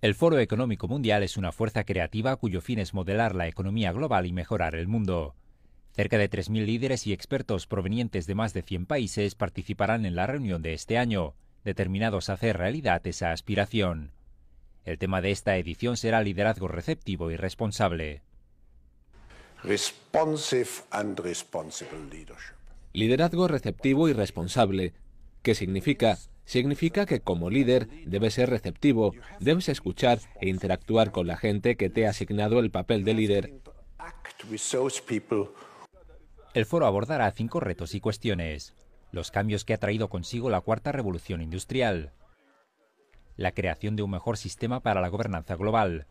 El Foro Económico Mundial es una fuerza creativa cuyo fin es modelar la economía global y mejorar el mundo. Cerca de 3.000 líderes y expertos provenientes de más de 100 países participarán en la reunión de este año, determinados a hacer realidad esa aspiración. El tema de esta edición será liderazgo receptivo y responsable. Liderazgo receptivo y responsable, ¿Qué significa significa que como líder debes ser receptivo, debes escuchar e interactuar con la gente que te ha asignado el papel de líder. El foro abordará cinco retos y cuestiones. Los cambios que ha traído consigo la cuarta revolución industrial. La creación de un mejor sistema para la gobernanza global.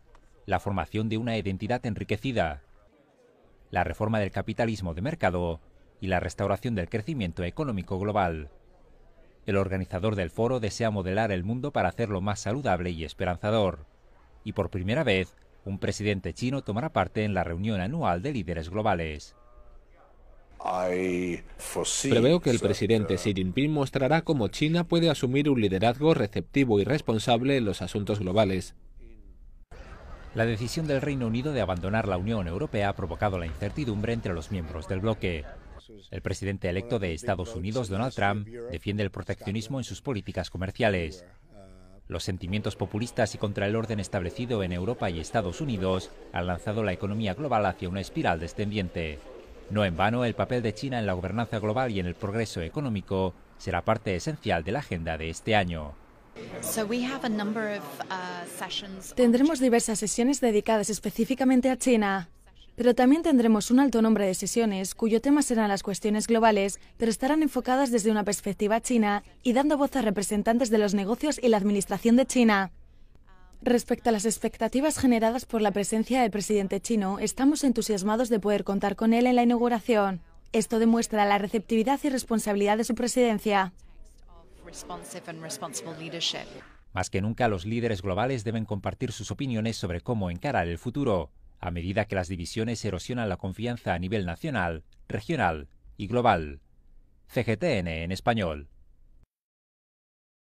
La formación de una identidad enriquecida. La reforma del capitalismo de mercado y la restauración del crecimiento económico global. El organizador del foro desea modelar el mundo para hacerlo más saludable y esperanzador. Y por primera vez, un presidente chino tomará parte en la reunión anual de líderes globales. Preveo que el presidente uh, Xi Jinping mostrará cómo China puede asumir un liderazgo receptivo y responsable en los asuntos globales. La decisión del Reino Unido de abandonar la Unión Europea ha provocado la incertidumbre entre los miembros del bloque. El presidente electo de Estados Unidos, Donald Trump, defiende el proteccionismo en sus políticas comerciales. Los sentimientos populistas y contra el orden establecido en Europa y Estados Unidos han lanzado la economía global hacia una espiral descendiente. No en vano, el papel de China en la gobernanza global y en el progreso económico será parte esencial de la agenda de este año. Uh, Tendremos diversas sesiones dedicadas específicamente a China. Pero también tendremos un alto nombre de sesiones cuyo tema serán las cuestiones globales, pero estarán enfocadas desde una perspectiva china y dando voz a representantes de los negocios y la administración de China. Respecto a las expectativas generadas por la presencia del presidente chino, estamos entusiasmados de poder contar con él en la inauguración. Esto demuestra la receptividad y responsabilidad de su presidencia. Más que nunca, los líderes globales deben compartir sus opiniones sobre cómo encarar el futuro a medida que las divisiones erosionan la confianza a nivel nacional, regional y global. CGTN en español.